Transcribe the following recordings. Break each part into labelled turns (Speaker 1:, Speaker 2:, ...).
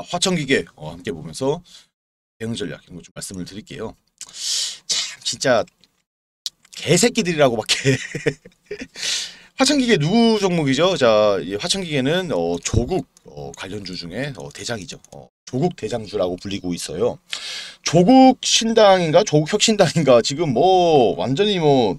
Speaker 1: 화천기계 어, 함께 보면서 대응 전략 이런 거 좀 말씀을 드릴게요. 참 진짜 개새끼들이라고밖에 화천기계 누구 종목이죠? 자, 화천기계는 어, 조국 어, 관련주 중에 어, 대장이죠. 어, 조국 대장주라고 불리고 있어요. 조국 신당인가 조국 혁신당인가 지금 뭐 완전히 뭐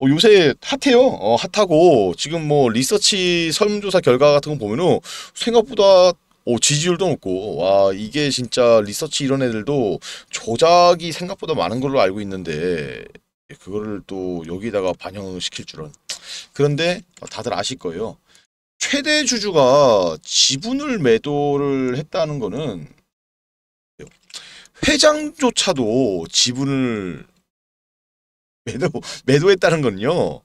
Speaker 1: 어, 요새 핫해요. 어, 핫하고 지금 뭐 리서치 설문조사 결과 같은 거 보면은 생각보다 오, 지지율도 높고 와 이게 진짜 리서치 이런 애들도 조작이 생각보다 많은 걸로 알고 있는데 예, 그거를 또 여기다가 반영을 시킬 줄은 그런데 다들 아실 거예요 최대 주주가 지분을 매도를 했다는 거는 회장조차도 지분을 매도, 매도했다는 건요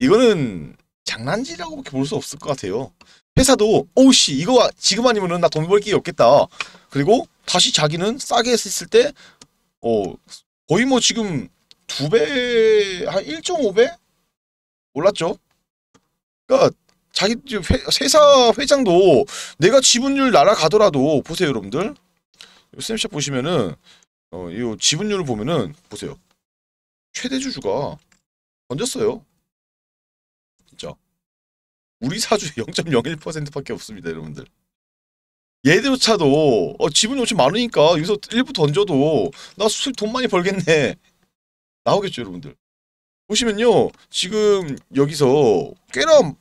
Speaker 1: 이거는 장난질이라고볼 수 없을 것 같아요 회사도 오씨 이거 지금 아니면은 나 돈벌 기회 없겠다. 그리고 다시 자기는 싸게 했을 때 어, 거의 뭐 지금 두 배, 한 1.5배? 올랐죠? 그니까, 러 자기, 회, 회사 회장도 내가 지분율 날아가더라도, 보세요, 여러분들. 샘냅샷 보시면은, 어, 이 지분율을 보면은, 보세요. 최대 주주가 던졌어요. 우리 사주의 0.01%밖에 없습니다, 여러분들. 얘들조차도 어, 지분이 엄청 많으니까 여기서 일부 던져도 나 수술 돈 많이 벌겠네. 나오겠죠, 여러분들. 보시면요. 지금 여기서 꽤나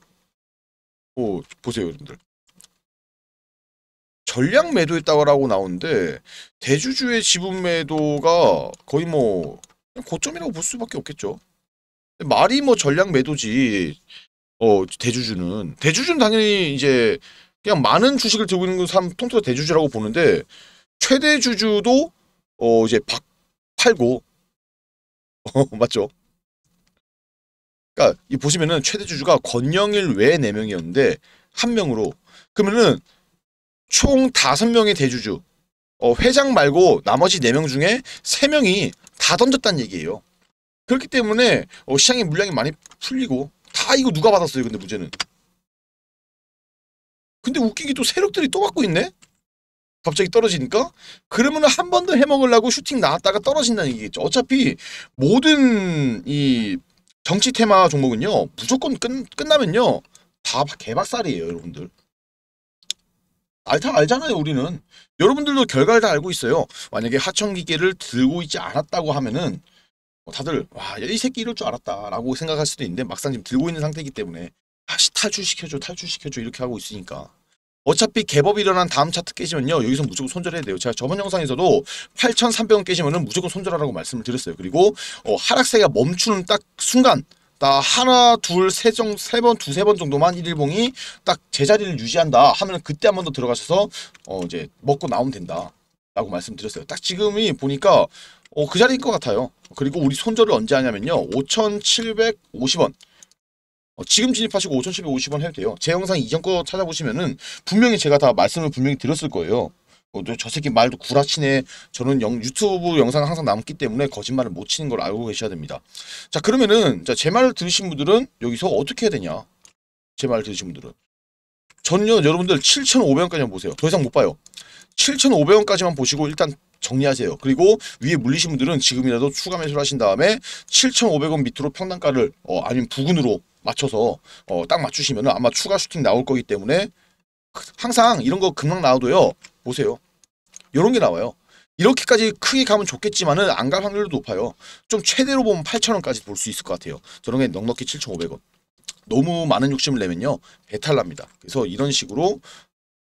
Speaker 1: 어, 보세요, 여러분들. 전략 매도했다고 나오는데 대주주의 지분 매도가 거의 뭐 고점이라고 볼 수밖에 없겠죠. 말이 뭐전략 매도지 어 대주주는 대주주는 당연히 이제 그냥 많은 주식을 들고 있는 사람 통틀어 대주주라고 보는데 최대 주주도 어 이제 박, 팔고 어, 맞죠? 그러니까 이 보시면은 최대 주주가 권영일 외에 4 명이었는데 1 명으로 그러면은 총 5명의 대주주 어, 회장 말고 나머지 4명 중에 3명이 다 던졌다는 얘기예요. 그렇기 때문에 어, 시장의 물량이 많이 풀리고 아 이거 누가 받았어요 근데 문제는 근데 웃기게 또 세력들이 또 받고 있네 갑자기 떨어지니까 그러면 한 번 더 해먹으려고 슈팅 나왔다가 떨어진다는 얘기겠죠 어차피 모든 이 정치 테마 종목은요 무조건 끝, 끝나면요 다 개박살이에요 여러분들 알다 알잖아요 우리는 여러분들도 결과를 다 알고 있어요 만약에 하청기계를 들고 있지 않았다고 하면은 어, 다들 와 이 새끼 이럴 줄 알았다라고 생각할 수도 있는데 막상 지금 들고 있는 상태이기 때문에 다시 아, 탈출시켜줘 탈출시켜줘 이렇게 하고 있으니까 어차피 개법이 일어난 다음 차트 깨지면요. 여기서 무조건 손절해야 돼요. 제가 저번 영상에서도 8,300원 깨지면 은 무조건 손절하라고 말씀을 드렸어요. 그리고 어, 하락세가 멈추는 딱 순간 딱 하나, 둘, 세, 정, 세 번, 두세 번 정도만 1일봉이 딱 제자리를 유지한다 하면 그때 한 번 더 들어가셔서 어, 이제 먹고 나오면 된다. 라고 말씀드렸어요. 딱 지금이 보니까 어, 그 자리인 것 같아요. 그리고 우리 손절을 언제 하냐면요. 5,750원. 어, 지금 진입하시고 5,750원 해도 돼요. 제 영상 이전 거 찾아보시면은 분명히 제가 다 말씀을 분명히 드렸을 거예요. 어, 저 새끼 말도 구라치네. 저는 영, 유튜브 영상 항상 남기 때문에 거짓말을 못 치는 걸 알고 계셔야 됩니다. 자 그러면은 자, 제 말을 들으신 분들은 여기서 어떻게 해야 되냐. 제 말을 들으신 분들은. 전요 여러분들 7,500원까지 한번 보세요. 더 이상 못 봐요. 7,500원까지만 보시고 일단 정리하세요. 그리고 위에 물리신 분들은 지금이라도 추가 매수를 하신 다음에 7,500원 밑으로 평단가를 어, 아니면 부근으로 맞춰서 어, 딱 맞추시면 아마 추가 슈팅 나올 거기 때문에 항상 이런 거 금방 나와도요. 보세요. 이런 게 나와요. 이렇게까지 크게 가면 좋겠지만은 안 갈 확률도 높아요. 좀 최대로 보면 8,000원까지 볼 수 있을 것 같아요. 저런 게 넉넉히 7,500원. 너무 많은 욕심을 내면요. 배탈 납니다. 그래서 이런 식으로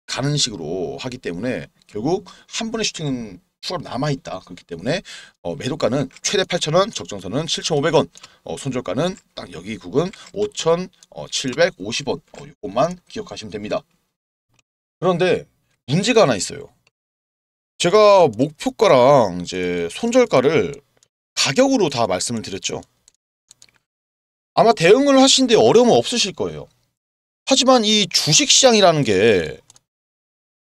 Speaker 1: 가는 식으로 하기 때문에 결국 한 번의 슈팅은 추가로 남아있다. 그렇기 때문에 어, 매도가는 최대 8,000원, 적정선은 7,500원, 어, 손절가는 딱 여기 구근 5,750원 어, 이것만 어, 기억하시면 됩니다. 그런데 문제가 하나 있어요. 제가 목표가랑 이제 손절가를 가격으로 다 말씀을 드렸죠. 아마 대응을 하신데 어려움은 없으실 거예요. 하지만 이 주식시장이라는 게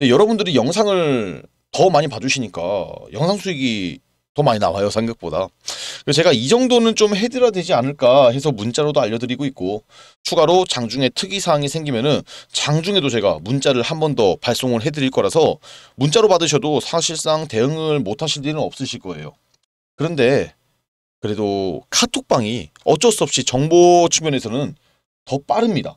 Speaker 1: 여러분들이 영상을 더 많이 봐주시니까 영상 수익이 더 많이 나와요 생각보다 그래서 제가 이 정도는 좀 해드려야 되지 않을까 해서 문자로도 알려드리고 있고 추가로 장중에 특이사항이 생기면은 장중에도 제가 문자를 한 번 더 발송을 해드릴 거라서 문자로 받으셔도 사실상 대응을 못 하실 일은 없으실 거예요 그런데 그래도 카톡방이 어쩔 수 없이 정보 측면에서는 더 빠릅니다